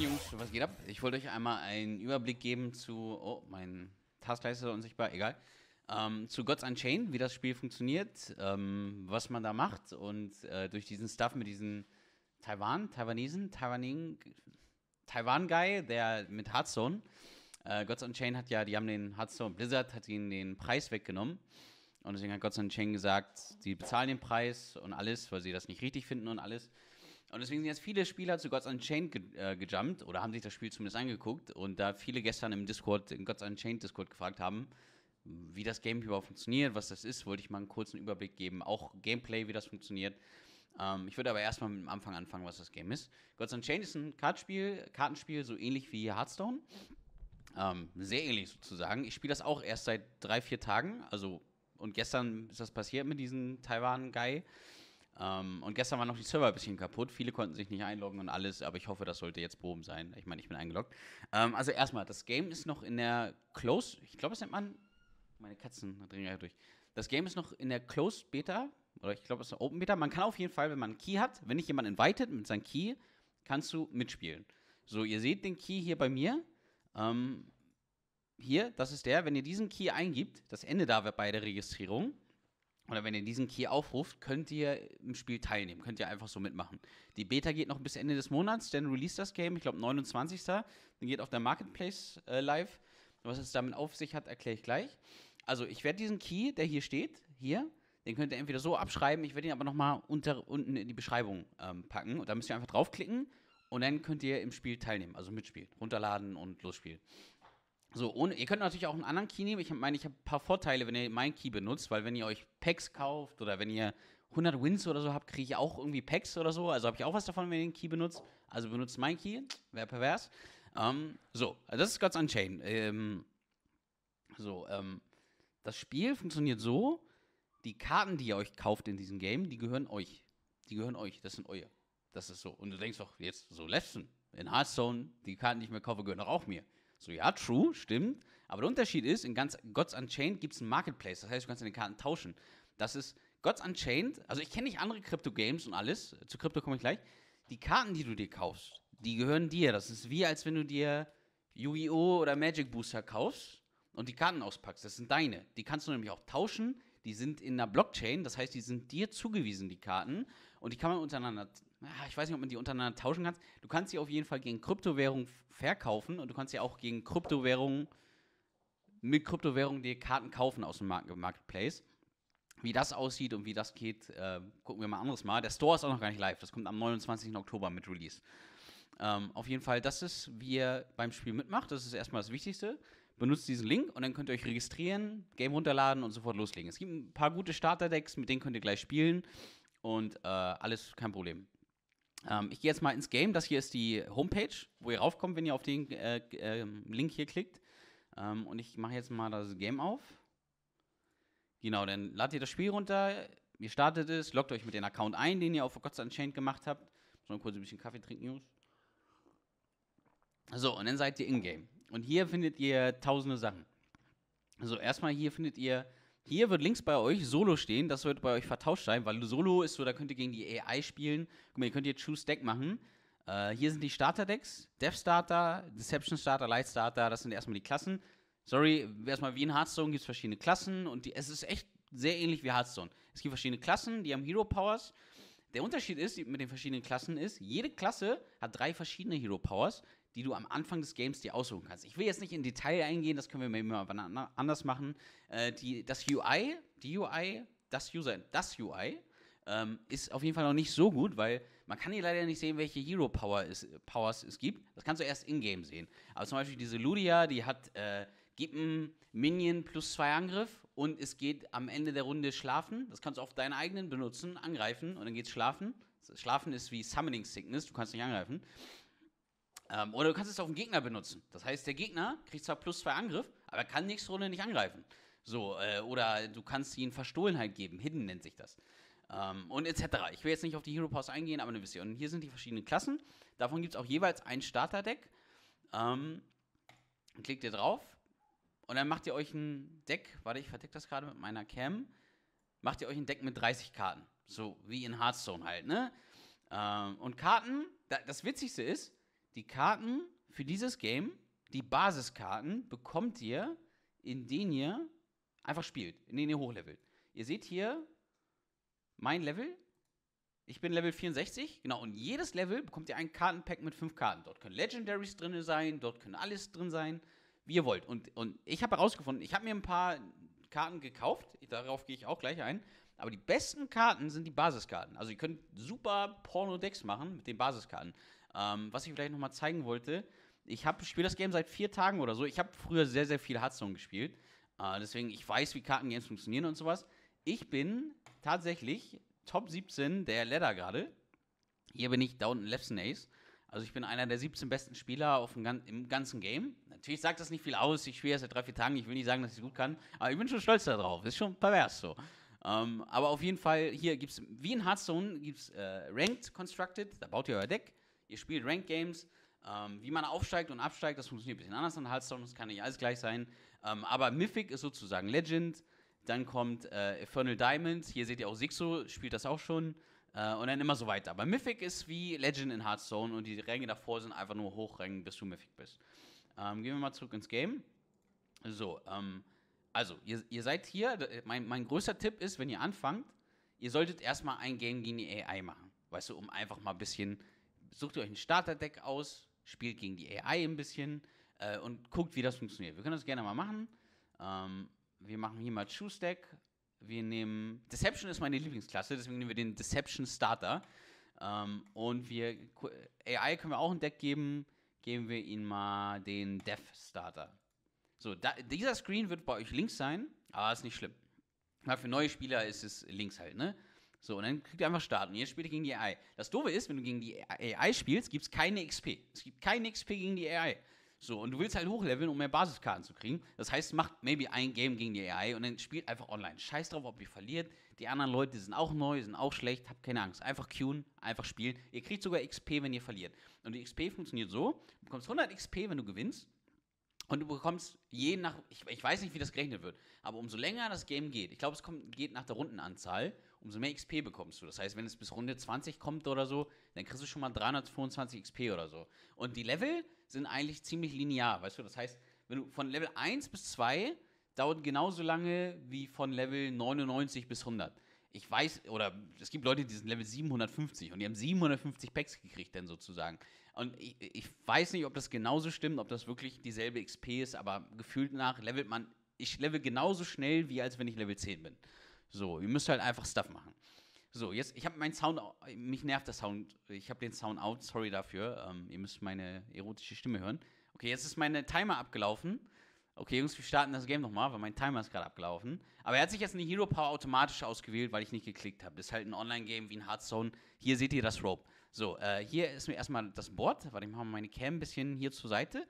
Moin Jungs, was geht ab? Ich wollte euch einmal einen Überblick geben zu, oh, mein Taskleiste ist unsichtbar, egal. Ähm, zu Gods Unchained, wie das Spiel funktioniert, ähm, was man da macht und äh, durch diesen Stuff mit diesen Taiwan, Taiwanesen, Taiwaning, Taiwan-Guy, der mit Hearthstone. Äh, Gods Unchained hat ja, die haben den Hearthstone, Blizzard hat ihnen den Preis weggenommen. Und deswegen hat Gods Unchained gesagt, sie bezahlen den Preis und alles, weil sie das nicht richtig finden und alles. Und deswegen sind jetzt viele Spieler zu Gods Unchained ge äh, gejumpt oder haben sich das Spiel zumindest angeguckt und da viele gestern im Discord, in Gods Unchained Discord gefragt haben, wie das Game überhaupt funktioniert, was das ist, wollte ich mal einen kurzen Überblick geben. Auch Gameplay, wie das funktioniert. Ähm, ich würde aber erstmal mit dem Anfang anfangen, was das Game ist. Gods Unchained ist ein Kartenspiel, Kartenspiel so ähnlich wie Hearthstone. Ähm, sehr ähnlich sozusagen. Ich spiele das auch erst seit drei, vier Tagen. Also, und gestern ist das passiert mit diesem Taiwan-Guy. Ähm, und gestern waren noch die Server ein bisschen kaputt. Viele konnten sich nicht einloggen und alles, aber ich hoffe, das sollte jetzt behoben sein. Ich meine, ich bin eingeloggt. Ähm, also erstmal, das Game ist noch in der Close, ich glaube, es nennt man, meine Katzen dringen ja durch. Das Game ist noch in der Closed Beta, oder ich glaube, es ist eine Open Beta. Man kann auf jeden Fall, wenn man einen Key hat, wenn dich jemand invited mit seinem Key, kannst du mitspielen. So, ihr seht den Key hier bei mir. Ähm, hier, das ist der, wenn ihr diesen Key eingibt, das Ende da bei der Registrierung, oder wenn ihr diesen Key aufruft, könnt ihr im Spiel teilnehmen, könnt ihr einfach so mitmachen. Die Beta geht noch bis Ende des Monats, dann release das Game, ich glaube 29. Dann geht auf der Marketplace äh, live. Was es damit auf sich hat, erkläre ich gleich. Also ich werde diesen Key, der hier steht, hier, den könnt ihr entweder so abschreiben, ich werde ihn aber nochmal unten in die Beschreibung ähm, packen. Und da müsst ihr einfach draufklicken und dann könnt ihr im Spiel teilnehmen, also mitspielen, runterladen und losspielen. So, ohne, ihr könnt natürlich auch einen anderen Key nehmen. Ich meine, ich habe ein paar Vorteile, wenn ihr meinen Key benutzt, weil wenn ihr euch Packs kauft oder wenn ihr 100 Wins oder so habt, kriege ich auch irgendwie Packs oder so. Also habe ich auch was davon, wenn ihr den Key benutzt. Also benutzt meinen Key, wäre pervers. Ähm, so, also das ist Gods Unchained. Ähm, so, ähm, das Spiel funktioniert so, die Karten, die ihr euch kauft in diesem Game, die gehören euch. Die gehören euch, das sind eure. Das ist so. Und du denkst doch jetzt so, Lesson in Hearthstone, die Karten, die ich mir kaufe, gehören auch mir. So, ja, true, stimmt. Aber der Unterschied ist, in ganz Gods Unchained gibt es einen Marketplace. Das heißt, du kannst deine Karten tauschen. Das ist Gods Unchained. Also, ich kenne nicht andere Crypto-Games und alles. Zu Krypto komme ich gleich. Die Karten, die du dir kaufst, die gehören dir. Das ist wie, als wenn du dir Yu-Gi-Oh! oder Magic Booster kaufst und die Karten auspackst. Das sind deine. Die kannst du nämlich auch tauschen. Die sind in einer Blockchain. Das heißt, die sind dir zugewiesen, die Karten. Und die kann man untereinander Ah, ich weiß nicht, ob man die untereinander tauschen kann. Du kannst sie auf jeden Fall gegen Kryptowährung verkaufen und du kannst sie auch gegen Kryptowährungen mit Kryptowährungen dir Karten kaufen aus dem Marketplace. Wie das aussieht und wie das geht, äh, gucken wir mal anderes Mal. Der Store ist auch noch gar nicht live. Das kommt am 29. Oktober mit Release. Ähm, auf jeden Fall, das ist, wie ihr beim Spiel mitmacht. Das ist erstmal das Wichtigste. Benutzt diesen Link und dann könnt ihr euch registrieren, Game runterladen und sofort loslegen. Es gibt ein paar gute Starterdecks, mit denen könnt ihr gleich spielen. Und äh, alles kein Problem. Ähm, ich gehe jetzt mal ins Game. Das hier ist die Homepage, wo ihr raufkommt, wenn ihr auf den äh, äh, Link hier klickt. Ähm, und ich mache jetzt mal das Game auf. Genau, dann ladet ihr das Spiel runter, ihr startet es, loggt euch mit dem Account ein, den ihr auf Gods Unchained gemacht habt. Muss noch kurz ein bisschen Kaffee trinken, Jungs. So, und dann seid ihr in-game. Und hier findet ihr tausende Sachen. Also erstmal hier findet ihr hier wird links bei euch Solo stehen, das wird bei euch vertauscht sein, weil Solo ist so, da könnt ihr gegen die AI spielen. Guck mal, ihr könnt hier Choose Deck machen. Äh, hier sind die Starter-Decks, Death Starter, Deception Starter, Light Starter, das sind erstmal die Klassen. Sorry, erstmal wie in Hearthstone gibt es verschiedene Klassen und die, es ist echt sehr ähnlich wie Hearthstone. Es gibt verschiedene Klassen, die haben Hero Powers. Der Unterschied ist mit den verschiedenen Klassen ist, jede Klasse hat drei verschiedene Hero Powers die du am Anfang des Games dir aussuchen kannst. Ich will jetzt nicht in Detail eingehen, das können wir mal anders machen. Äh, die, das UI, die UI, das User, das UI ähm, ist auf jeden Fall noch nicht so gut, weil man kann hier leider nicht sehen, welche Hero Power es, Powers es gibt. Das kannst du erst in-game sehen. Aber zum Beispiel diese Ludia, die hat, äh, gib einem Minion plus zwei Angriff und es geht am Ende der Runde schlafen. Das kannst du auf deinen eigenen benutzen, angreifen und dann geht's schlafen. Schlafen ist wie Summoning Sickness, du kannst nicht angreifen. Ähm, oder du kannst es auf den Gegner benutzen. Das heißt, der Gegner kriegt zwar plus zwei Angriff, aber kann nächste Runde nicht angreifen. So, äh, oder du kannst ihn Verstohlenheit geben. Hidden nennt sich das. Ähm, und etc. Ich will jetzt nicht auf die Hero Powers eingehen, aber du wisst ihr. Und hier sind die verschiedenen Klassen. Davon gibt es auch jeweils ein Starterdeck. Ähm, klickt ihr drauf. Und dann macht ihr euch ein Deck. Warte, ich verdecke das gerade mit meiner Cam. Macht ihr euch ein Deck mit 30 Karten. So wie in Hearthstone halt, ne? Ähm, und Karten, da, das Witzigste ist, die Karten für dieses Game, die Basiskarten, bekommt ihr, indem ihr einfach spielt, indem ihr hochlevelt. Ihr seht hier mein Level. Ich bin Level 64, genau, und jedes Level bekommt ihr ein Kartenpack mit fünf Karten. Dort können Legendaries drin sein, dort können alles drin sein, wie ihr wollt. Und, und ich habe herausgefunden, ich habe mir ein paar Karten gekauft, darauf gehe ich auch gleich ein. Aber die besten Karten sind die Basiskarten. Also ihr könnt super Porno-Decks machen mit den Basiskarten. Ähm, was ich vielleicht nochmal zeigen wollte, ich spiele das Game seit vier Tagen oder so. Ich habe früher sehr, sehr viel Hearthstone gespielt. Äh, deswegen, ich weiß, wie Kartengames funktionieren und sowas. Ich bin tatsächlich Top 17 der Ladder gerade. Hier bin ich Down Lefson Ace. Also ich bin einer der 17 besten Spieler auf dem, im ganzen Game. Natürlich sagt das nicht viel aus. Ich spiele erst seit drei, vier Tagen. Ich will nicht sagen, dass ich es gut kann. Aber ich bin schon stolz darauf. Ist schon pervers so. Ähm, aber auf jeden Fall, hier gibt es, wie in Hearthstone, gibt es äh, Ranked Constructed. Da baut ihr euer Deck ihr spielt Rank Games. Ähm, wie man aufsteigt und absteigt, das funktioniert ein bisschen anders an Hearthstone, das kann nicht alles gleich sein. Ähm, aber Mythic ist sozusagen Legend. Dann kommt äh, Infernal Diamond. Hier seht ihr auch Sixo, spielt das auch schon. Äh, und dann immer so weiter. Aber Mythic ist wie Legend in Hearthstone und die Ränge davor sind einfach nur hochrängen, bis du Mythic bist. Ähm, gehen wir mal zurück ins Game. So, ähm, also, ihr, ihr, seid hier. Mein, mein größter Tipp ist, wenn ihr anfangt, ihr solltet erstmal ein Game gegen die AI machen. Weißt du, um einfach mal ein bisschen sucht ihr euch ein Starterdeck aus, spielt gegen die AI ein bisschen äh, und guckt, wie das funktioniert. Wir können das gerne mal machen. Ähm, wir machen hier mal Choose Deck. Wir nehmen. Deception ist meine Lieblingsklasse, deswegen nehmen wir den Deception Starter. Ähm, und wir. AI können wir auch ein Deck geben. Geben wir ihnen mal den Death Starter. So, da, dieser Screen wird bei euch links sein, aber ist nicht schlimm. Weil für neue Spieler ist es links halt, ne? So, und dann kriegt ihr einfach Start. Und jetzt spielt gegen die AI. Das Doofe ist, wenn du gegen die AI spielst, gibt es keine XP. Es gibt keine XP gegen die AI. So, und du willst halt hochleveln, um mehr Basiskarten zu kriegen. Das heißt, macht maybe ein Game gegen die AI und dann spielt einfach online. Scheiß drauf, ob ihr verliert. Die anderen Leute sind auch neu, sind auch schlecht, habt keine Angst. Einfach queuen, einfach spielen. Ihr kriegt sogar XP, wenn ihr verliert. Und die XP funktioniert so: du bekommst 100 XP, wenn du gewinnst. Und du bekommst je nach, ich, ich weiß nicht, wie das gerechnet wird, aber umso länger das Game geht, ich glaube, es kommt, geht nach der Rundenanzahl, umso mehr XP bekommst du. Das heißt, wenn es bis Runde 20 kommt oder so, dann kriegst du schon mal 325 XP oder so. Und die Level sind eigentlich ziemlich linear, weißt du? Das heißt, wenn du von Level 1 bis 2 dauert genauso lange wie von Level 99 bis 100. Ich weiß, oder es gibt Leute, die sind Level 750 und die haben 750 Packs gekriegt, dann sozusagen. Und ich, ich weiß nicht, ob das genauso stimmt, ob das wirklich dieselbe XP ist, aber gefühlt nach levelt man, ich level genauso schnell, wie als wenn ich Level 10 bin. So, ihr müsst halt einfach Stuff machen. So, jetzt, ich habe meinen Sound, mich nervt der Sound, ich habe den Sound out, sorry dafür. Ähm, ihr müsst meine erotische Stimme hören. Okay, jetzt ist meine Timer abgelaufen. Okay, Jungs, wir starten das Game nochmal, weil mein Timer ist gerade abgelaufen. Aber er hat sich jetzt eine Hero Power automatisch ausgewählt, weil ich nicht geklickt habe. Das ist halt ein Online-Game wie ein Hearthstone. Hier seht ihr das Rope. So, äh, hier ist mir erstmal das Board. Warte, ich mache mal meine Cam ein bisschen hier zur Seite.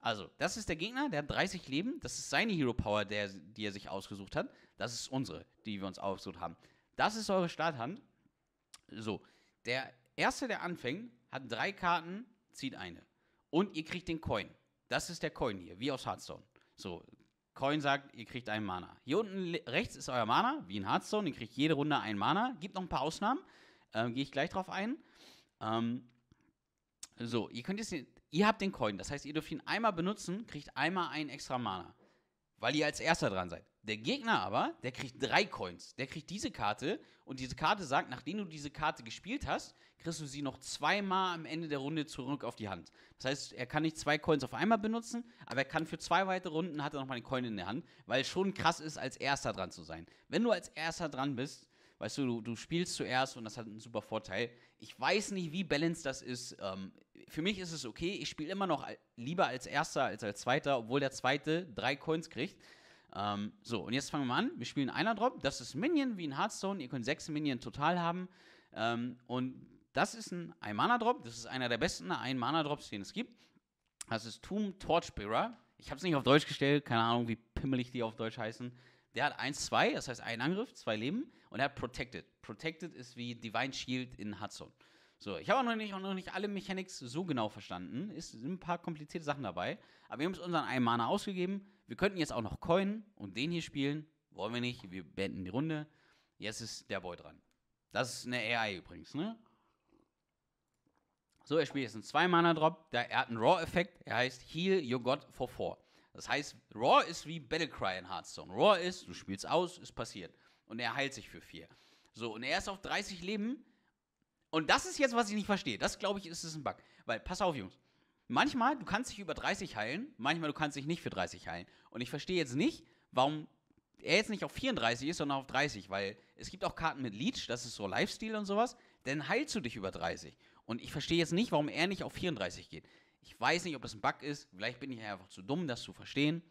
Also, das ist der Gegner, der hat 30 Leben. Das ist seine Hero Power, der, die er sich ausgesucht hat. Das ist unsere, die wir uns ausgesucht haben. Das ist eure Starthand. So, der Erste, der anfängt, hat drei Karten, zieht eine. Und ihr kriegt den Coin. Das ist der Coin hier, wie aus Hearthstone. So, Coin sagt, ihr kriegt einen Mana. Hier unten rechts ist euer Mana, wie in Hearthstone. Ihr kriegt jede Runde einen Mana. Gibt noch ein paar Ausnahmen. Ähm, Gehe ich gleich drauf ein. Ähm, so, ihr könnt jetzt ihr habt den Coin, das heißt, ihr dürft ihn einmal benutzen, kriegt einmal einen extra Mana, weil ihr als erster dran seid. Der Gegner aber, der kriegt drei Coins. Der kriegt diese Karte und diese Karte sagt, nachdem du diese Karte gespielt hast, kriegst du sie noch zweimal am Ende der Runde zurück auf die Hand. Das heißt, er kann nicht zwei Coins auf einmal benutzen, aber er kann für zwei weitere Runden hat er nochmal den Coin in der Hand, weil es schon krass ist, als erster dran zu sein. Wenn du als erster dran bist, Weißt du, du, du spielst zuerst und das hat einen super Vorteil. Ich weiß nicht, wie balanced das ist. Ähm, für mich ist es okay. Ich spiele immer noch lieber als Erster als als Zweiter, obwohl der Zweite drei Coins kriegt. Ähm, so, und jetzt fangen wir mal an. Wir spielen einer Drop. Das ist Minion wie in Hearthstone. Ihr könnt sechs Minion total haben. Ähm, und das ist ein Ein-Mana-Drop. Das ist einer der besten Ein-Mana-Drops, den es gibt. Das ist Tomb Torchbearer. Ich habe es nicht auf Deutsch gestellt. Keine Ahnung, wie pimmelig die auf Deutsch heißen. Der hat 1-2, das heißt einen Angriff, zwei Leben und er hat Protected. Protected ist wie Divine Shield in Hudson. So, ich habe auch noch nicht, auch noch nicht alle Mechanics so genau verstanden. Es sind ein paar komplizierte Sachen dabei. Aber wir haben es unseren einen Mana ausgegeben. Wir könnten jetzt auch noch coinen und den hier spielen. Wollen wir nicht. Wir beenden die Runde. Jetzt ist der Boy dran. Das ist eine AI übrigens, ne? So, er spielt jetzt einen 2-Mana-Drop. Er hat einen Raw-Effekt. Er heißt Heal Your God for 4. Das heißt, Raw ist wie Battlecry in Hearthstone. Raw ist, du spielst aus, ist passiert. Und er heilt sich für vier. So, und er ist auf 30 Leben. Und das ist jetzt, was ich nicht verstehe. Das, glaube ich, ist es ein Bug. Weil, pass auf, Jungs. Manchmal, du kannst dich über 30 heilen, manchmal, du kannst dich nicht für 30 heilen. Und ich verstehe jetzt nicht, warum er jetzt nicht auf 34 ist, sondern auf 30, weil es gibt auch Karten mit Leech, das ist so Lifestyle und sowas, dann heilst du dich über 30. Und ich verstehe jetzt nicht, warum er nicht auf 34 geht. Ich weiß nicht, ob es ein Bug ist. Vielleicht bin ich einfach zu dumm, das zu verstehen.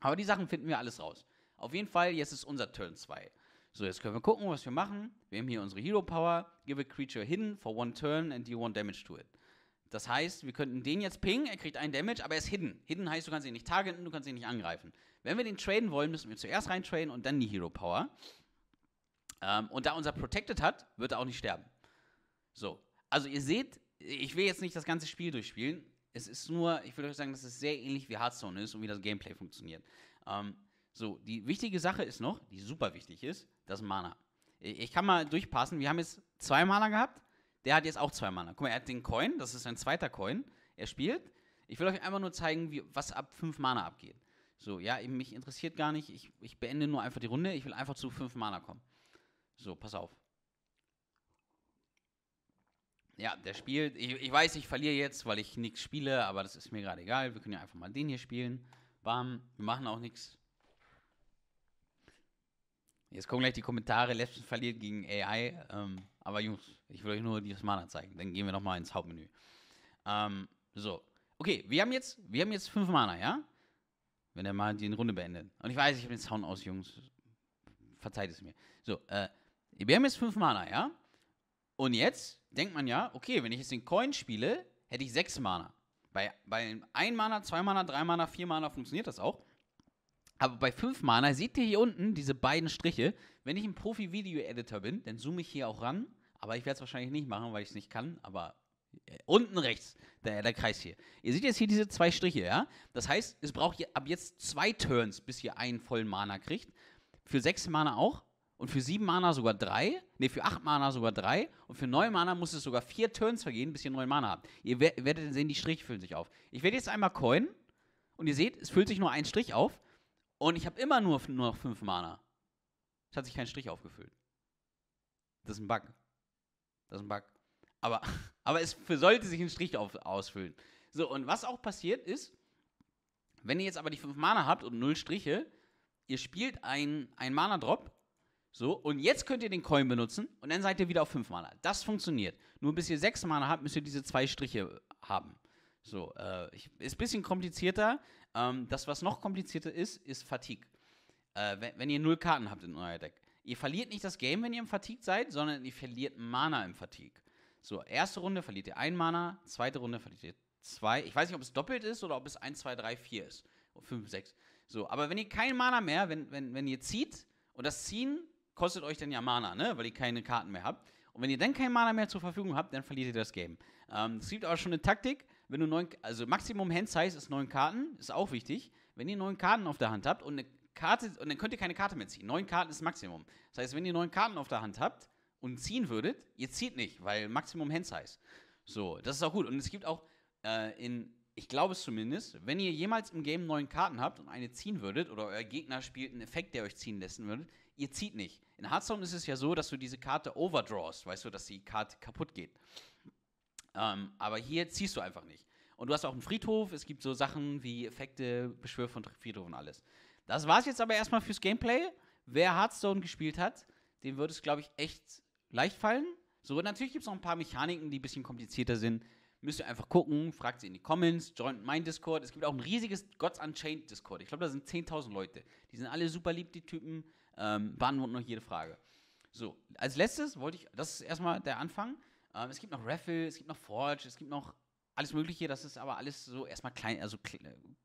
Aber die Sachen finden wir alles raus. Auf jeden Fall, jetzt ist unser Turn 2. So, jetzt können wir gucken, was wir machen. Wir haben hier unsere Hero Power. Give a creature hidden for one turn and deal one damage to it. Das heißt, wir könnten den jetzt pingen, er kriegt einen Damage, aber er ist hidden. Hidden heißt, du kannst ihn nicht targeten, du kannst ihn nicht angreifen. Wenn wir den traden wollen, müssen wir zuerst rein traden und dann die Hero Power. Ähm, und da unser Protected hat, wird er auch nicht sterben. So, also ihr seht, ich will jetzt nicht das ganze Spiel durchspielen. Es ist nur, ich würde euch sagen, dass es sehr ähnlich wie Hearthstone ist und wie das Gameplay funktioniert. Ähm, so, die wichtige Sache ist noch, die super wichtig ist, das Mana. Ich kann mal durchpassen. Wir haben jetzt zwei Mana gehabt. Der hat jetzt auch zwei Mana. Guck mal, er hat den Coin. Das ist sein zweiter Coin. Er spielt. Ich will euch einfach nur zeigen, wie, was ab fünf Mana abgeht. So, ja, mich interessiert gar nicht. Ich, ich beende nur einfach die Runde. Ich will einfach zu fünf Mana kommen. So, pass auf. Ja, der spielt. Ich, ich weiß, ich verliere jetzt, weil ich nichts spiele, aber das ist mir gerade egal. Wir können ja einfach mal den hier spielen. Bam, wir machen auch nichts. Jetzt kommen gleich die Kommentare, Lesben verliert gegen AI. Ähm, aber Jungs, ich will euch nur dieses Mana zeigen. Dann gehen wir nochmal ins Hauptmenü. Ähm, so. Okay, wir haben jetzt, wir haben jetzt fünf Mana, ja? Wenn er mal die Runde beendet. Und ich weiß, ich habe den Sound aus, Jungs. Verzeiht es mir. So, äh, wir haben jetzt fünf Mana, ja? Und jetzt denkt man ja, okay, wenn ich jetzt den Coin spiele, hätte ich sechs Mana. Bei, bei 1 Mana, zwei Mana, drei Mana, vier Mana funktioniert das auch. Aber bei fünf Mana, seht ihr hier unten diese beiden Striche, wenn ich ein Profi-Video-Editor bin, dann zoome ich hier auch ran, aber ich werde es wahrscheinlich nicht machen, weil ich es nicht kann, aber äh, unten rechts, der, der Kreis hier. Ihr seht jetzt hier diese zwei Striche, ja? Das heißt, es braucht ab jetzt zwei Turns, bis ihr einen vollen Mana kriegt. Für sechs Mana auch, und für sieben Mana sogar drei, ne, für acht Mana sogar drei und für neun Mana muss es sogar vier Turns vergehen, bis ihr neun Mana habt. Ihr werdet sehen, die Striche füllen sich auf. Ich werde jetzt einmal coinen und ihr seht, es füllt sich nur ein Strich auf und ich habe immer nur, nur noch fünf Mana. Es hat sich kein Strich aufgefüllt. Das ist ein Bug. Das ist ein Bug. Aber, aber es sollte sich ein Strich auf, ausfüllen. So, und was auch passiert ist, wenn ihr jetzt aber die fünf Mana habt und null Striche, ihr spielt ein, ein Mana-Drop so, und jetzt könnt ihr den Coin benutzen und dann seid ihr wieder auf 5 Mana. Das funktioniert. Nur bis ihr 6 Mana habt, müsst ihr diese zwei Striche haben. So, äh, ich, ist ein bisschen komplizierter. Ähm, das, was noch komplizierter ist, ist Fatigue. Äh, wenn, wenn, ihr null Karten habt in euer Deck. Ihr verliert nicht das Game, wenn ihr im Fatigue seid, sondern ihr verliert Mana im Fatigue. So, erste Runde verliert ihr ein Mana, zweite Runde verliert ihr zwei. Ich weiß nicht, ob es doppelt ist oder ob es 1, 2, 3, 4 ist. 5, 6. So, aber wenn ihr kein Mana mehr, wenn, wenn, wenn ihr zieht und das Ziehen kostet euch dann ja Mana, ne? weil ihr keine Karten mehr habt. Und wenn ihr dann kein Mana mehr zur Verfügung habt, dann verliert ihr das Game. Ähm, es gibt aber schon eine Taktik, wenn du neun, also Maximum Hand Size ist neun Karten, ist auch wichtig. Wenn ihr neun Karten auf der Hand habt und eine Karte, und dann könnt ihr keine Karte mehr ziehen. Neun Karten ist Maximum. Das heißt, wenn ihr neun Karten auf der Hand habt und ziehen würdet, ihr zieht nicht, weil Maximum Hand Size. So, das ist auch gut. Und es gibt auch äh, in, ich glaube es zumindest, wenn ihr jemals im Game neun Karten habt und eine ziehen würdet oder euer Gegner spielt einen Effekt, der euch ziehen lassen würdet, ihr zieht nicht. In Hearthstone ist es ja so, dass du diese Karte overdrawst, weißt du, dass die Karte kaputt geht. Ähm, aber hier ziehst du einfach nicht. Und du hast auch einen Friedhof, es gibt so Sachen wie Effekte, Beschwör von Friedhof und alles. Das war's jetzt aber erstmal fürs Gameplay. Wer Hearthstone gespielt hat, dem wird es, glaube ich, echt leicht fallen. So, natürlich gibt es noch ein paar Mechaniken, die ein bisschen komplizierter sind. Müsst ihr einfach gucken, fragt sie in die Comments, joint mein Discord. Es gibt auch ein riesiges Gods Unchained Discord. Ich glaube, da sind 10.000 Leute. Die sind alle super lieb, die Typen ähm, beantworten noch jede Frage. So, als letztes wollte ich, das ist erstmal der Anfang. Ähm, es gibt noch Raffle, es gibt noch Forge, es gibt noch alles Mögliche. Das ist aber alles so erstmal klein, also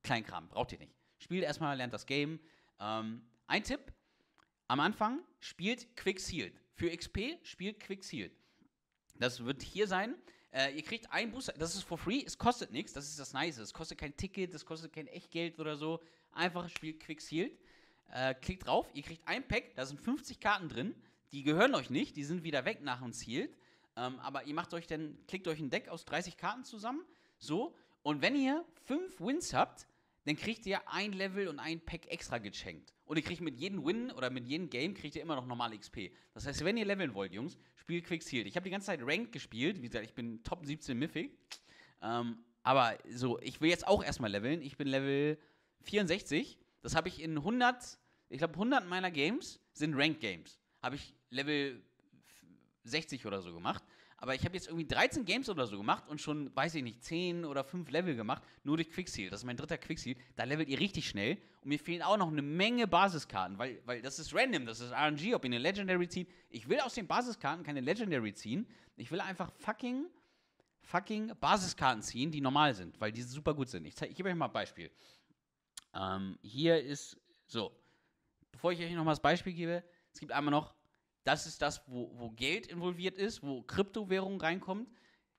Kleinkram. Braucht ihr nicht. Spielt erstmal, lernt das Game. Ähm, ein Tipp: Am Anfang spielt Quick Sealed. Für XP spielt Quick Sealed. Das wird hier sein. Äh, ihr kriegt einen Booster, das ist for free, es kostet nichts, das ist das Nice. Es kostet kein Ticket, es kostet kein Echtgeld oder so. Einfach spielt Quick Sealed. Äh, klickt drauf, ihr kriegt ein Pack, da sind 50 Karten drin. Die gehören euch nicht, die sind wieder weg nach dem Ziel. Ähm, aber ihr macht euch dann, klickt euch ein Deck aus 30 Karten zusammen. So. Und wenn ihr 5 Wins habt, dann kriegt ihr ein Level und ein Pack extra geschenkt. Und ihr kriegt mit jedem Win oder mit jedem Game kriegt ihr immer noch normale XP. Das heißt, wenn ihr leveln wollt, Jungs, spielt Sealed. Ich habe die ganze Zeit Ranked gespielt. Wie gesagt, ich bin Top 17 Mythic. Ähm, aber so, ich will jetzt auch erstmal leveln. Ich bin Level 64. Das habe ich in 100 ich glaube, 100 meiner Games sind Ranked Games. Habe ich Level 60 oder so gemacht. Aber ich habe jetzt irgendwie 13 Games oder so gemacht und schon, weiß ich nicht, 10 oder 5 Level gemacht, nur durch Quickseal. Das ist mein dritter Quickseal. Da levelt ihr richtig schnell. Und mir fehlen auch noch eine Menge Basiskarten, weil, weil das ist random, das ist RNG, ob ihr eine Legendary zieht. Ich will aus den Basiskarten keine Legendary ziehen. Ich will einfach fucking, fucking Basiskarten ziehen, die normal sind, weil die super gut sind. Ich, ich gebe euch mal ein Beispiel. Ähm, hier ist so bevor ich euch nochmal das Beispiel gebe, es gibt einmal noch, das ist das, wo, wo Geld involviert ist, wo Kryptowährung reinkommt.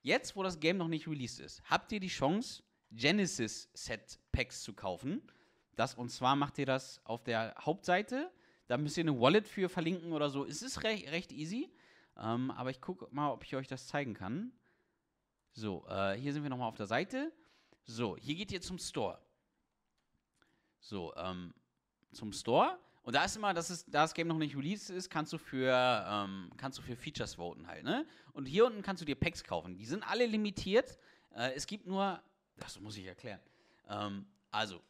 Jetzt, wo das Game noch nicht released ist, habt ihr die Chance, Genesis Set Packs zu kaufen. Das, und zwar macht ihr das auf der Hauptseite. Da müsst ihr eine Wallet für verlinken oder so. Es ist recht, recht easy. Ähm, aber ich gucke mal, ob ich euch das zeigen kann. So, äh, hier sind wir nochmal auf der Seite. So, hier geht ihr zum Store. So, ähm, zum Store. Und da ist immer, dass es, da das Game noch nicht released ist, kannst du für, ähm, kannst du für Features voten halt, ne? Und hier unten kannst du dir Packs kaufen. Die sind alle limitiert. Äh, es gibt nur, das muss ich erklären. Ähm, also,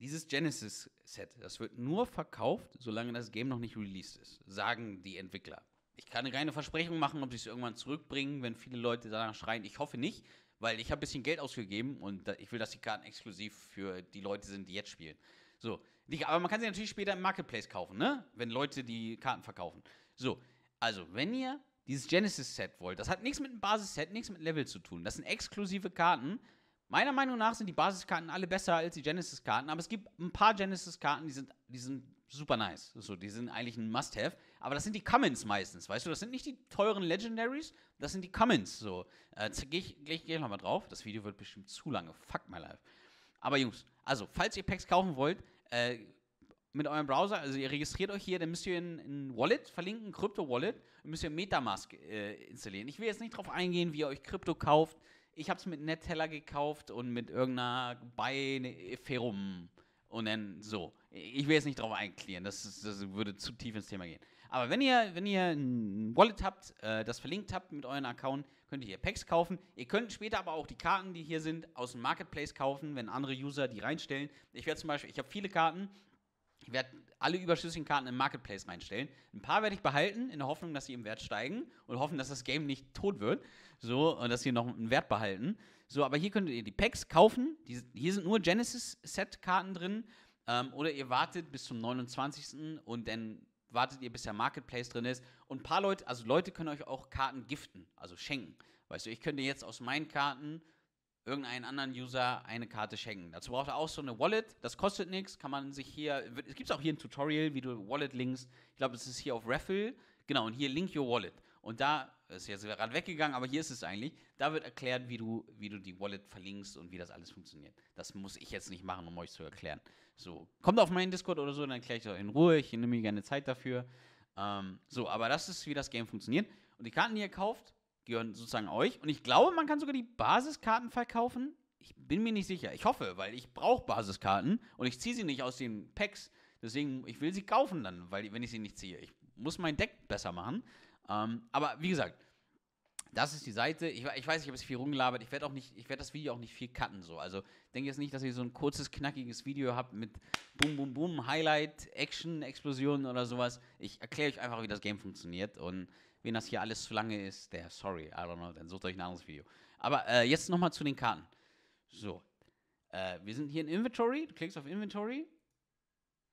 dieses Genesis-Set, das wird nur verkauft, solange das Game noch nicht released ist, sagen die Entwickler. Ich kann keine Versprechung machen, ob sie es irgendwann zurückbringen, wenn viele Leute danach schreien. Ich hoffe nicht, weil ich habe ein bisschen Geld ausgegeben und ich will, dass die Karten exklusiv für die Leute sind, die jetzt spielen. So, aber man kann sie natürlich später im Marketplace kaufen, ne? Wenn Leute die Karten verkaufen. So, also wenn ihr dieses Genesis-Set wollt, das hat nichts mit einem Basis-Set, nichts mit Level zu tun. Das sind exklusive Karten. Meiner Meinung nach sind die Basiskarten alle besser als die Genesis-Karten, aber es gibt ein paar Genesis-Karten, die sind, die sind super nice. So, die sind eigentlich ein Must-Have. Aber das sind die Cummins meistens, weißt du? Das sind nicht die teuren Legendaries, das sind die Cummins. So, äh, gehe ich gleich geh nochmal drauf. Das Video wird bestimmt zu lange. Fuck my life. Aber Jungs, also, falls ihr Packs kaufen wollt, äh, mit eurem Browser, also ihr registriert euch hier, dann müsst ihr ein, Wallet verlinken, Krypto-Wallet, und müsst ihr Metamask äh, installieren. Ich will jetzt nicht darauf eingehen, wie ihr euch Krypto kauft. Ich habe es mit Netteller gekauft und mit irgendeiner Buy Ferum und dann so. Ich will jetzt nicht darauf einklären, das, ist, das würde zu tief ins Thema gehen. Aber wenn ihr, wenn ihr ein Wallet habt, äh, das verlinkt habt mit euren Account, könnt ihr hier Packs kaufen. Ihr könnt später aber auch die Karten, die hier sind, aus dem Marketplace kaufen, wenn andere User die reinstellen. Ich werde zum Beispiel, ich habe viele Karten, ich werde alle überschüssigen Karten im Marketplace reinstellen. Ein paar werde ich behalten, in der Hoffnung, dass sie im Wert steigen und hoffen, dass das Game nicht tot wird. So, und dass sie noch einen Wert behalten. So, aber hier könnt ihr die Packs kaufen. Die, hier sind nur Genesis-Set-Karten drin. Ähm, oder ihr wartet bis zum 29. und dann wartet ihr, bis der Marketplace drin ist. Und ein paar Leute, also Leute können euch auch Karten giften, also schenken. Weißt du, ich könnte jetzt aus meinen Karten irgendeinen anderen User eine Karte schenken. Dazu braucht er auch so eine Wallet, das kostet nichts, kann man sich hier, es gibt auch hier ein Tutorial, wie du Wallet links, ich glaube, es ist hier auf Raffle, genau, und hier Link Your Wallet. Und da ist jetzt gerade weggegangen, aber hier ist es eigentlich. Da wird erklärt, wie du, wie du die Wallet verlinkst und wie das alles funktioniert. Das muss ich jetzt nicht machen, um euch zu erklären. So, kommt auf meinen Discord oder so, dann erkläre ich es euch in Ruhe. Ich nehme mir gerne Zeit dafür. Ähm, so, aber das ist, wie das Game funktioniert. Und die Karten, die ihr kauft, gehören sozusagen euch. Und ich glaube, man kann sogar die Basiskarten verkaufen. Ich bin mir nicht sicher. Ich hoffe, weil ich brauche Basiskarten und ich ziehe sie nicht aus den Packs. Deswegen, ich will sie kaufen dann, weil wenn ich sie nicht ziehe. Ich muss mein Deck besser machen. Ähm, aber wie gesagt, das ist die Seite. Ich, ich weiß, ich habe jetzt viel rumgelabert. Ich werde auch nicht, ich werde das Video auch nicht viel cutten so. Also denke jetzt nicht, dass ihr so ein kurzes knackiges Video habt mit Boom, Boom, Boom, Highlight, Action, Explosion oder sowas. Ich erkläre euch einfach, wie das Game funktioniert und wenn das hier alles zu lange ist, der sorry, I don't know, dann sucht euch ein anderes Video. Aber äh, jetzt nochmal zu den Karten. So, äh, wir sind hier in Inventory. Du klickst auf Inventory.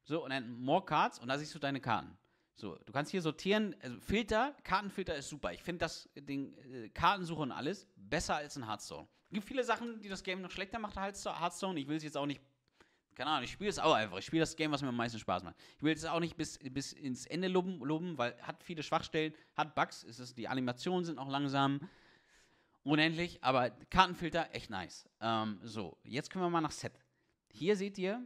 So und dann More Cards und da siehst du deine Karten. So, du kannst hier sortieren, also Filter, Kartenfilter ist super. Ich finde das den äh, Kartensuche und alles besser als ein Hearthstone. Es gibt viele Sachen, die das Game noch schlechter macht als Hearthstone. Ich will es jetzt auch nicht keine Ahnung, ich spiele es auch einfach. Ich spiele das Game, was mir am meisten Spaß macht. Ich will es auch nicht bis, bis ins Ende loben, loben, weil hat viele Schwachstellen, hat Bugs, ist es, die Animationen sind auch langsam. Unendlich, aber Kartenfilter echt nice. Ähm, so, jetzt können wir mal nach Set. Hier seht ihr,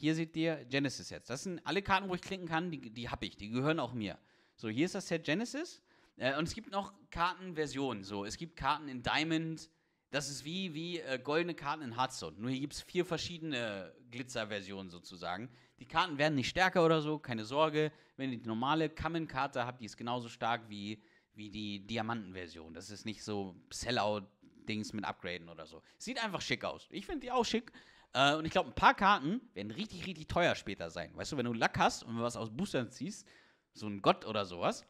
hier seht ihr Genesis sets Das sind alle Karten, wo ich klicken kann, die, die habe ich, die gehören auch mir. So, hier ist das Set Genesis. Äh, und es gibt noch Kartenversionen. So, es gibt Karten in Diamond. Das ist wie, wie äh, goldene Karten in Hearthstone. Nur hier gibt es vier verschiedene Glitzerversionen sozusagen. Die Karten werden nicht stärker oder so, keine Sorge. Wenn ihr die normale Kammen-Karte habt, die ist genauso stark wie, wie die Diamanten-Version. Das ist nicht so Sellout-Dings mit Upgraden oder so. Sieht einfach schick aus. Ich finde die auch schick, äh, und ich glaube, ein paar Karten werden richtig, richtig teuer später sein. Weißt du, wenn du Lack hast und was aus Boostern ziehst, so ein Gott oder sowas,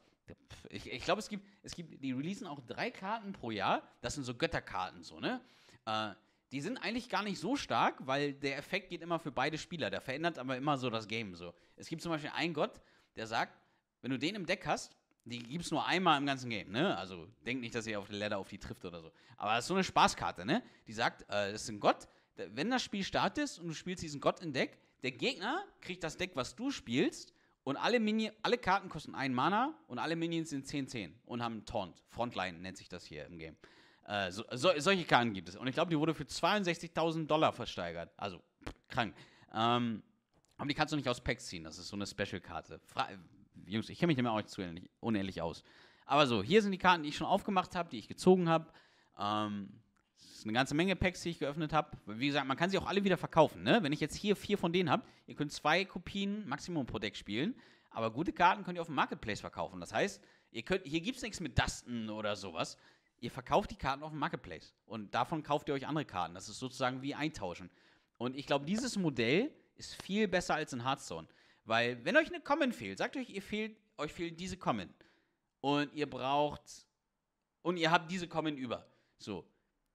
ich, ich glaube, es gibt, es gibt, die releasen auch drei Karten pro Jahr. Das sind so Götterkarten, so, ne? Äh, die sind eigentlich gar nicht so stark, weil der Effekt geht immer für beide Spieler. Der verändert aber immer so das Game. So. Es gibt zum Beispiel einen Gott, der sagt, wenn du den im Deck hast, die gibt es nur einmal im ganzen Game, ne? Also denk nicht, dass ihr auf der Leiter auf die trifft oder so. Aber das ist so eine Spaßkarte, ne? Die sagt, äh, das ist ein Gott, wenn das Spiel startet und du spielst diesen Gott in Deck, der Gegner kriegt das Deck, was du spielst, und alle, Minion, alle Karten kosten einen Mana und alle Minions sind 10-10 und haben einen Taunt. Frontline nennt sich das hier im Game. Äh, so, so, solche Karten gibt es. Und ich glaube, die wurde für 62.000 Dollar versteigert. Also, pff, krank. Ähm, aber die kannst du nicht aus Packs ziehen. Das ist so eine Special-Karte. Jungs, ich kenne mich nicht mehr auch nicht zu unehrlich, unehrlich aus. Aber so, hier sind die Karten, die ich schon aufgemacht habe, die ich gezogen habe. Ähm, das ist eine ganze Menge Packs, die ich geöffnet habe. Wie gesagt, man kann sie auch alle wieder verkaufen. Ne? Wenn ich jetzt hier vier von denen habe, ihr könnt zwei Kopien Maximum pro Deck spielen, aber gute Karten könnt ihr auf dem Marketplace verkaufen. Das heißt, ihr könnt, hier gibt es nichts mit Dusten oder sowas. Ihr verkauft die Karten auf dem Marketplace und davon kauft ihr euch andere Karten. Das ist sozusagen wie eintauschen. Und ich glaube, dieses Modell ist viel besser als in Hearthstone. Weil, wenn euch eine Common fehlt, sagt euch, ihr fehlt, euch fehlen diese Common. Und ihr braucht. Und ihr habt diese Common über. So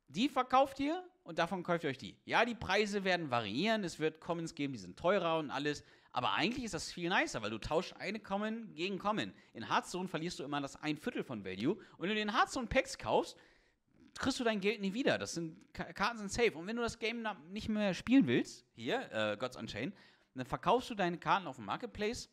die verkauft ihr und davon kauft ihr euch die. Ja, die Preise werden variieren, es wird Commons geben, die sind teurer und alles. Aber eigentlich ist das viel nicer, weil du tauschst eine Common gegen Common. In Hearthstone verlierst du immer das ein Viertel von Value. Und wenn du den Hearthstone Packs kaufst, kriegst du dein Geld nie wieder. Das sind Karten sind safe. Und wenn du das Game nicht mehr spielen willst, hier, äh, Gods Unchained, dann verkaufst du deine Karten auf dem Marketplace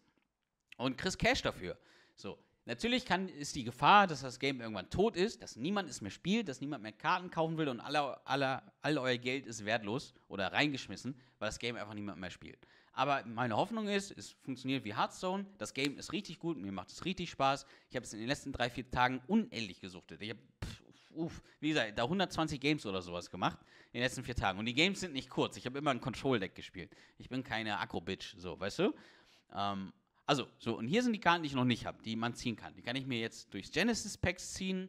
und kriegst Cash dafür. So, Natürlich kann, ist die Gefahr, dass das Game irgendwann tot ist, dass niemand es mehr spielt, dass niemand mehr Karten kaufen will und alle, alle, all euer Geld ist wertlos oder reingeschmissen, weil das Game einfach niemand mehr spielt. Aber meine Hoffnung ist, es funktioniert wie Hearthstone. Das Game ist richtig gut, mir macht es richtig Spaß. Ich habe es in den letzten drei, vier Tagen unendlich gesuchtet. Ich habe, wie gesagt, da 120 Games oder sowas gemacht in den letzten vier Tagen. Und die Games sind nicht kurz. Ich habe immer ein Control-Deck gespielt. Ich bin keine Akro-Bitch, so, weißt du? Ähm, also, so, und hier sind die Karten, die ich noch nicht habe, die man ziehen kann. Die kann ich mir jetzt durchs Genesis Packs ziehen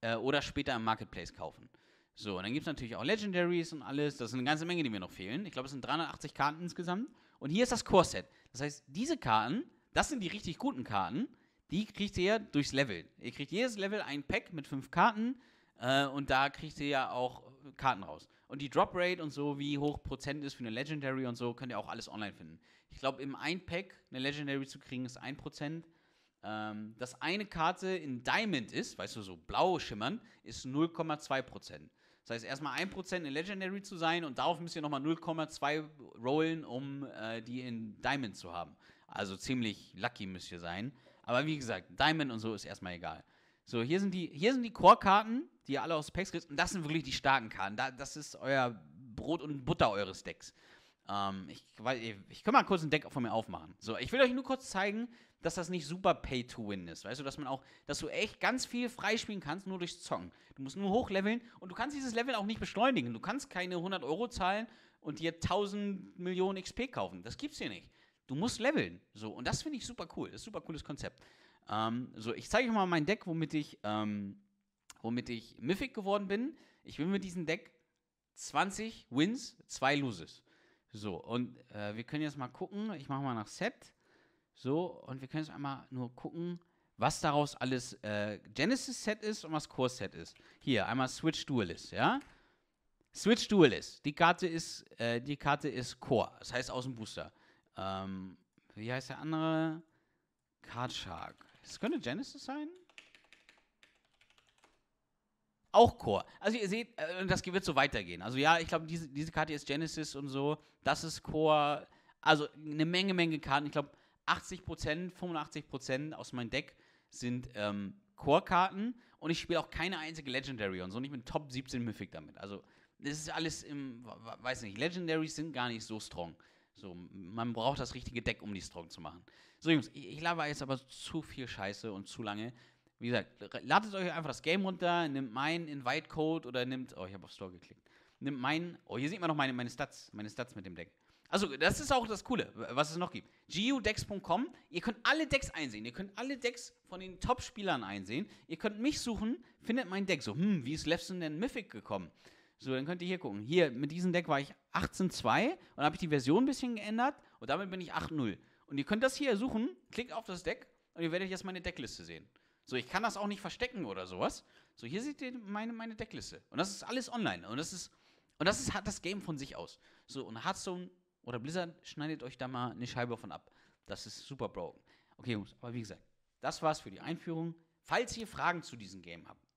äh, oder später im Marketplace kaufen. So, und dann gibt es natürlich auch Legendaries und alles. Das sind eine ganze Menge, die mir noch fehlen. Ich glaube, es sind 380 Karten insgesamt. Und hier ist das Core-Set. Das heißt, diese Karten, das sind die richtig guten Karten, die kriegt ihr durchs Level. Ihr kriegt jedes Level ein Pack mit fünf Karten äh, und da kriegt ihr ja auch Karten raus. Und die Drop Rate und so, wie hoch Prozent ist für eine Legendary und so, könnt ihr auch alles online finden. Ich glaube, im Ein-Pack eine Legendary zu kriegen ist 1%. Ähm, dass eine Karte in Diamond ist, weißt du, so blau schimmern, ist 0,2%. Das heißt, erstmal 1% in Legendary zu sein und darauf müsst ihr nochmal 0,2 rollen, um äh, die in Diamond zu haben. Also ziemlich lucky müsst ihr sein. Aber wie gesagt, Diamond und so ist erstmal egal. So, hier sind die, hier sind die Core-Karten, die ihr alle aus Packs kriegt. Und das sind wirklich die starken Karten. Da, das ist euer Brot und Butter eures Decks. Ähm, ich, weil, ich, ich kann mal kurz ein Deck von mir aufmachen. So, ich will euch nur kurz zeigen, dass das nicht super Pay-to-Win ist. Weißt du, dass man auch, dass du echt ganz viel freispielen kannst, nur durch Zocken. Du musst nur hochleveln und du kannst dieses Level auch nicht beschleunigen. Du kannst keine 100 Euro zahlen und dir 1000 Millionen XP kaufen. Das gibt's hier nicht du musst leveln. So, und das finde ich super cool. Das ist ein super cooles Konzept. Ähm, so, ich zeige euch mal mein Deck, womit ich, ähm, womit ich Mythic geworden bin. Ich bin mit diesem Deck 20 Wins, 2 Loses. So, und äh, wir können jetzt mal gucken. Ich mache mal nach Set. So, und wir können jetzt einmal nur gucken, was daraus alles äh, Genesis-Set ist und was Core-Set ist. Hier, einmal Switch Duelist, ja? Switch Duelist. Die Karte ist, äh, die Karte ist Core, das heißt aus dem Booster. Ähm, wie heißt der andere? Card Shark. Das könnte Genesis sein? Auch Core. Also ihr seht, äh, das wird so weitergehen. Also ja, ich glaube, diese, diese Karte ist Genesis und so. Das ist Core. Also eine Menge, Menge Karten. Ich glaube, 80%, 85% aus meinem Deck sind ähm, Core-Karten. Und ich spiele auch keine einzige Legendary und so. Und ich bin Top 17 Mythic damit. Also das ist alles im, weiß nicht, Legendaries sind gar nicht so strong. So, man braucht das richtige Deck, um die Strong zu machen. So, Jungs, ich, ich laber jetzt aber zu viel Scheiße und zu lange. Wie gesagt, ladet euch einfach das Game runter, nimmt meinen Invite-Code oder nimmt. Oh, ich habe auf Store geklickt. Nimmt meinen. Oh, hier sieht man noch meine, meine Stats, meine Stats mit dem Deck. Also, das ist auch das Coole, was es noch gibt. geodex.com, ihr könnt alle Decks einsehen. Ihr könnt alle Decks von den Top-Spielern einsehen. Ihr könnt mich suchen, findet mein Deck so. Hm, wie ist Lefson denn Mythic gekommen? So, dann könnt ihr hier gucken. Hier, mit diesem Deck war ich 18.2 2 und habe ich die Version ein bisschen geändert und damit bin ich 8.0. Und ihr könnt das hier suchen, klickt auf das Deck und ihr werdet jetzt meine Deckliste sehen. So, ich kann das auch nicht verstecken oder sowas. So, hier seht ihr meine, meine Deckliste. Und das ist alles online. Und das ist, und das ist, hat das Game von sich aus. So, und Hearthstone oder Blizzard schneidet euch da mal eine Scheibe von ab. Das ist super broken. Okay, Jungs, aber wie gesagt, das war's für die Einführung. Falls ihr Fragen zu diesem Game habt,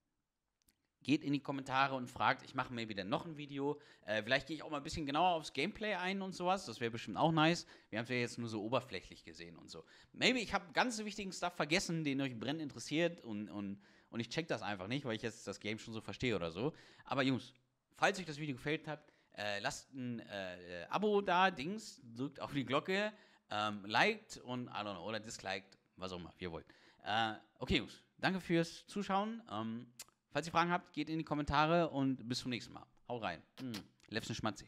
geht in die Kommentare und fragt, ich mache maybe dann noch ein Video. Äh, vielleicht gehe ich auch mal ein bisschen genauer aufs Gameplay ein und sowas. Das wäre bestimmt auch nice. Wir haben es ja jetzt nur so oberflächlich gesehen und so. Maybe ich habe ganz wichtigen Stuff vergessen, den euch brennend interessiert und, und, und ich check das einfach nicht, weil ich jetzt das Game schon so verstehe oder so. Aber Jungs, falls euch das Video gefällt hat, äh, lasst ein äh, äh Abo da, Dings, drückt auf die Glocke, ähm, liked und, I don't know, oder disliked, was auch immer, wie ihr wollt. Äh, okay, Jungs, danke fürs Zuschauen. Ähm, Falls ihr Fragen habt, geht in die Kommentare und bis zum nächsten Mal. Haut rein. Mm. Lefsen Schmatzi.